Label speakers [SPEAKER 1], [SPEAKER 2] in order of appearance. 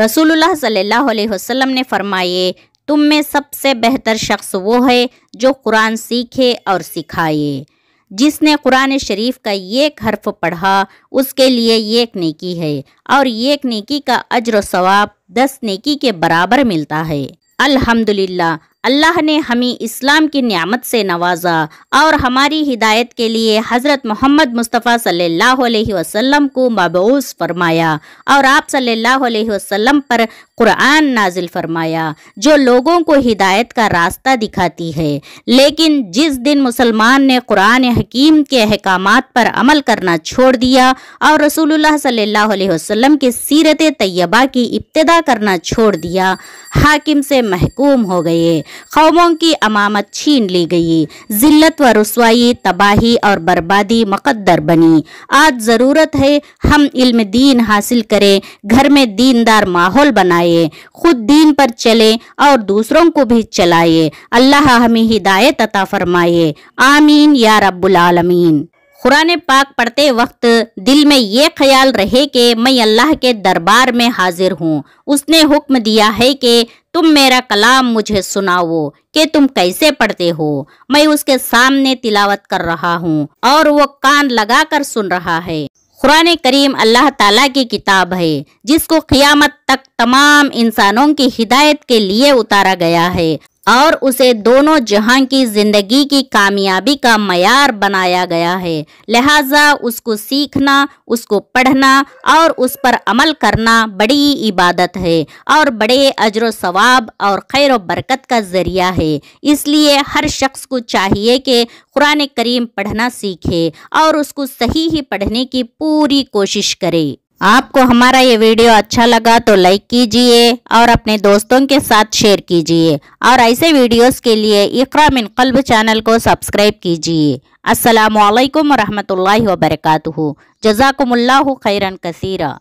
[SPEAKER 1] रसूलुल्लाह सल्लल्लाहु अलैहि वसल्लम ने फरमाए तुम में सबसे बेहतर शख्स वो है जो कुरान सीखे और सिखाए जिसने कुरान शरीफ का एक हर्फ पढ़ा उसके लिए एक नेकी है और एक नेकी का अजर सवाब दस नेकी के बराबर मिलता है अल्हम्दुलिल्लाह अल्लाह ने हमें इस्लाम की नियामत से नवाजा और हमारी हिदायत के लिए हज़रत मोहम्मद मुस्तफ़ा सल्लल्लाहु अलैहि वसल्लम को मबूस फरमाया और आप सल्लल्लाहु अलैहि वसल्लम पर कुरान नाजिल फरमाया जो लोगों को हिदायत का रास्ता दिखाती है लेकिन जिस दिन मुसलमान ने कुरान हकीम के अहकाम पर अमल करना छोड़ दिया और रसूल सल्लल्लाहु वसम की सीरत तयबा की इब्तदा करना छोड़ दिया हाकिम से महकूम हो गए कौमों की अमामत छीन ली गई जिल्लत व रसवाई तबाही और बर्बादी मुकदर बनी आज ज़रूरत है हम इल्म दीन हासिल करें घर में दीनदार माहौल बनाए खुद दीन पर चले और दूसरों को भी चलाए अल्लाह हमें हिदायत अता फरमाए आमीन या रब्बुल आलमीन कुरान पाक पढ़ते वक्त दिल में ये ख्याल रहे कि मैं अल्लाह के दरबार में हाजिर हूँ उसने हुक्म दिया है कि तुम मेरा कलाम मुझे सुनाओ कि तुम कैसे पढ़ते हो मैं उसके सामने तिलावत कर रहा हूँ और वो कान लगा कर सुन रहा है कुरान करीम अल्लाह ताला की किताब है जिसको क़ियामत तक तमाम इंसानों की हिदायत के लिए उतारा गया है और उसे दोनों जहां की जिंदगी की कामयाबी का मैार बनाया गया है लिहाजा उसको सीखना उसको पढ़ना और उस पर अमल करना बड़ी इबादत है और बड़े अजर सवाब और खैर बरकत का ज़रिया है इसलिए हर शख्स को चाहिए कि कुरान करीम पढ़ना सीखे और उसको सही ही पढ़ने की पूरी कोशिश करे आपको हमारा ये वीडियो अच्छा लगा तो लाइक कीजिए और अपने दोस्तों के साथ शेयर कीजिए और ऐसे वीडियोस के लिए इकरा मिन कल्ब चैनल को सब्सक्राइब कीजिए असलकम वरहमल वर्क जजाकम्ला खैरन कसीरा